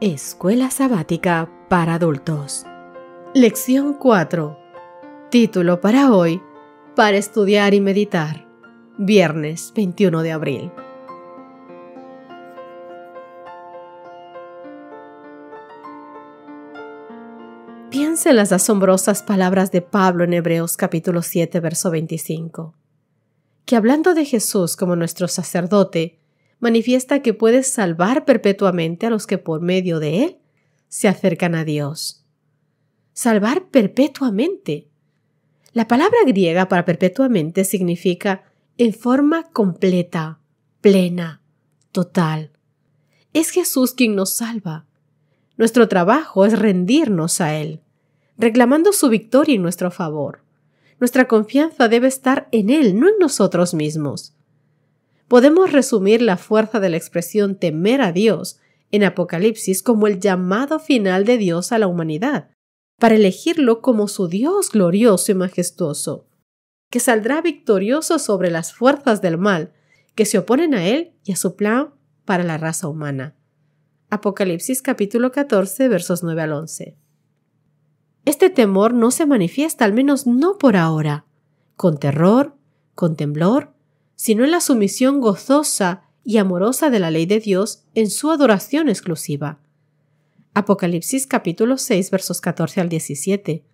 Escuela Sabática para Adultos. Lección 4. Título para hoy. Para estudiar y meditar. Viernes 21 de abril. Piense en las asombrosas palabras de Pablo en Hebreos capítulo 7, verso 25, que hablando de Jesús como nuestro sacerdote, manifiesta que puedes salvar perpetuamente a los que por medio de Él se acercan a Dios. Salvar perpetuamente. La palabra griega para perpetuamente significa en forma completa, plena, total. Es Jesús quien nos salva. Nuestro trabajo es rendirnos a Él, reclamando su victoria en nuestro favor. Nuestra confianza debe estar en Él, no en nosotros mismos podemos resumir la fuerza de la expresión temer a Dios en Apocalipsis como el llamado final de Dios a la humanidad, para elegirlo como su Dios glorioso y majestuoso, que saldrá victorioso sobre las fuerzas del mal que se oponen a él y a su plan para la raza humana. Apocalipsis capítulo 14 versos 9 al 11. Este temor no se manifiesta, al menos no por ahora, con terror, con temblor, sino en la sumisión gozosa y amorosa de la ley de Dios en su adoración exclusiva. Apocalipsis capítulo 6 versos 14 al 17.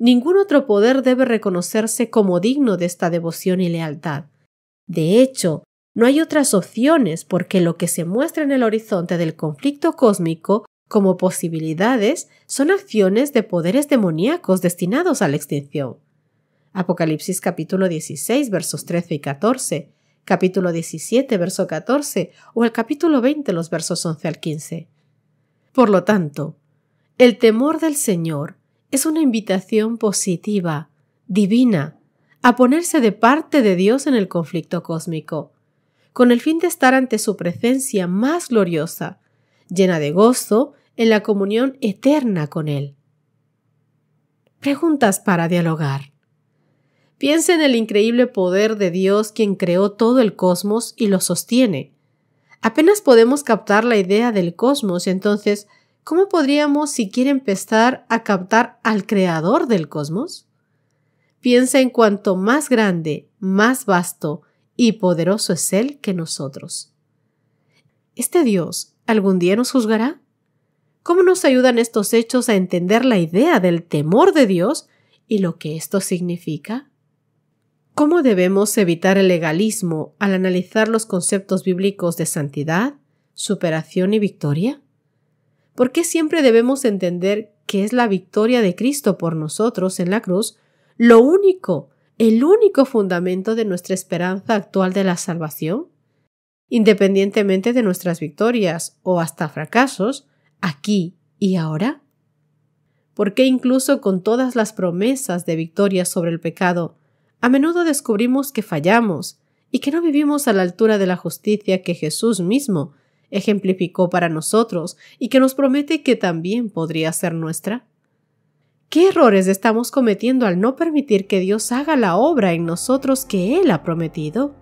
Ningún otro poder debe reconocerse como digno de esta devoción y lealtad. De hecho, no hay otras opciones porque lo que se muestra en el horizonte del conflicto cósmico como posibilidades son acciones de poderes demoníacos destinados a la extinción. Apocalipsis capítulo 16, versos 13 y 14, capítulo 17, verso 14, o el capítulo 20, los versos 11 al 15. Por lo tanto, el temor del Señor es una invitación positiva, divina, a ponerse de parte de Dios en el conflicto cósmico, con el fin de estar ante su presencia más gloriosa, llena de gozo, en la comunión eterna con Él. Preguntas para dialogar. Piensa en el increíble poder de Dios quien creó todo el cosmos y lo sostiene. Apenas podemos captar la idea del cosmos, entonces, ¿cómo podríamos siquiera empezar a captar al creador del cosmos? Piensa en cuanto más grande, más vasto y poderoso es Él que nosotros. ¿Este Dios algún día nos juzgará? ¿Cómo nos ayudan estos hechos a entender la idea del temor de Dios y lo que esto significa? ¿Cómo debemos evitar el legalismo al analizar los conceptos bíblicos de santidad, superación y victoria? ¿Por qué siempre debemos entender que es la victoria de Cristo por nosotros en la cruz lo único, el único fundamento de nuestra esperanza actual de la salvación? Independientemente de nuestras victorias o hasta fracasos, aquí y ahora? ¿Por qué incluso con todas las promesas de victoria sobre el pecado, a menudo descubrimos que fallamos y que no vivimos a la altura de la justicia que Jesús mismo ejemplificó para nosotros y que nos promete que también podría ser nuestra. ¿Qué errores estamos cometiendo al no permitir que Dios haga la obra en nosotros que Él ha prometido?